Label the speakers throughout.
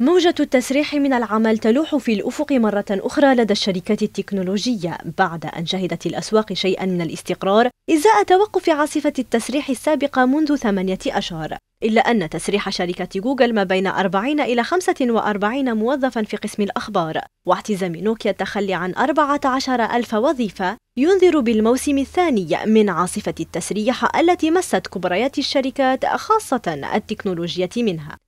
Speaker 1: موجة التسريح من العمل تلوح في الأفق مرة أخرى لدى الشركات التكنولوجية بعد أن شهدت الأسواق شيئا من الاستقرار إزاء توقف عاصفة التسريح السابقة منذ ثمانية أشهر إلا أن تسريح شركة جوجل ما بين 40 إلى 45 موظفا في قسم الأخبار واحتزام نوكيا التخلي عن 14 ألف وظيفة ينذر بالموسم الثاني من عاصفة التسريح التي مست كبريات الشركات خاصة التكنولوجية منها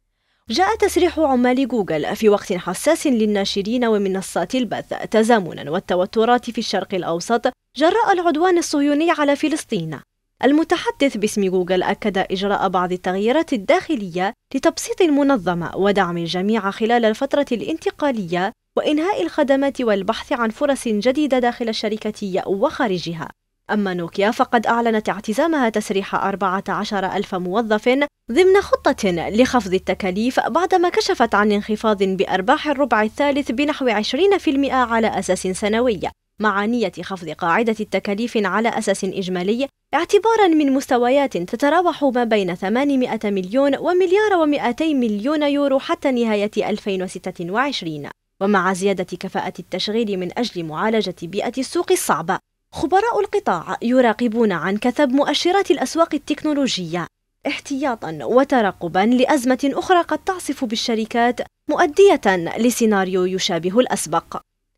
Speaker 1: جاء تسريح عمال جوجل في وقت حساس للناشرين ومنصات البث تزامنا والتوترات في الشرق الأوسط جراء العدوان الصهيوني على فلسطين المتحدث باسم جوجل أكد إجراء بعض التغييرات الداخلية لتبسيط المنظمة ودعم الجميع خلال الفترة الانتقالية وإنهاء الخدمات والبحث عن فرص جديدة داخل الشركة وخارجها أما نوكيا فقد أعلنت اعتزامها تسريح 14 ألف موظف ضمن خطة لخفض التكاليف بعدما كشفت عن انخفاض بأرباح الربع الثالث بنحو 20% على أساس سنوي مع نية خفض قاعدة التكاليف على أساس إجمالي اعتبارا من مستويات تتراوح ما بين 800 مليون ومليار و200 مليون يورو حتى نهاية 2026 ومع زيادة كفاءة التشغيل من أجل معالجة بيئة السوق الصعبة خبراء القطاع يراقبون عن كثب مؤشرات الأسواق التكنولوجية احتياطا وترقبا لأزمة أخرى قد تعصف بالشركات مؤدية لسيناريو يشابه الأسبق